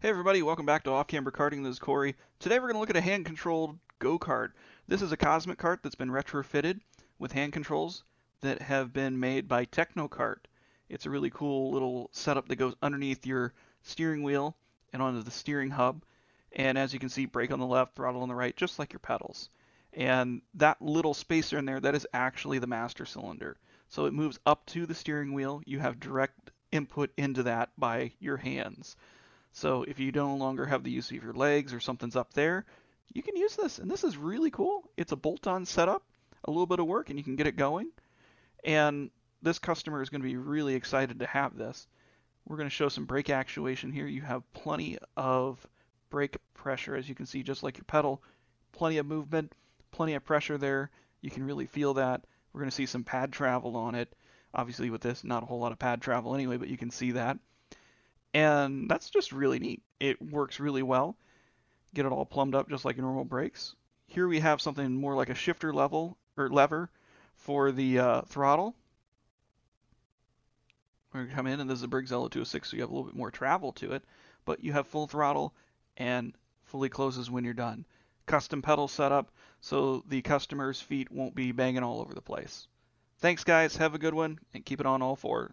Hey everybody, welcome back to Off Camera Karting. This is Corey. Today we're going to look at a hand-controlled go-kart. This is a Cosmic Kart that's been retrofitted with hand controls that have been made by Technokart. It's a really cool little setup that goes underneath your steering wheel and onto the steering hub. And as you can see, brake on the left, throttle on the right, just like your pedals. And that little spacer in there, that is actually the master cylinder. So it moves up to the steering wheel. You have direct input into that by your hands. So if you no longer have the use of your legs or something's up there, you can use this. And this is really cool. It's a bolt-on setup, a little bit of work, and you can get it going. And this customer is going to be really excited to have this. We're going to show some brake actuation here. You have plenty of brake pressure, as you can see, just like your pedal, plenty of movement plenty of pressure there. You can really feel that. We're going to see some pad travel on it. Obviously, with this, not a whole lot of pad travel anyway, but you can see that. And that's just really neat. It works really well. Get it all plumbed up just like normal brakes. Here we have something more like a shifter level or lever for the uh, throttle. We're going to come in, and this is a Zelo 206, so you have a little bit more travel to it, but you have full throttle and fully closes when you're done custom pedal setup so the customer's feet won't be banging all over the place. Thanks, guys. Have a good one and keep it on all four.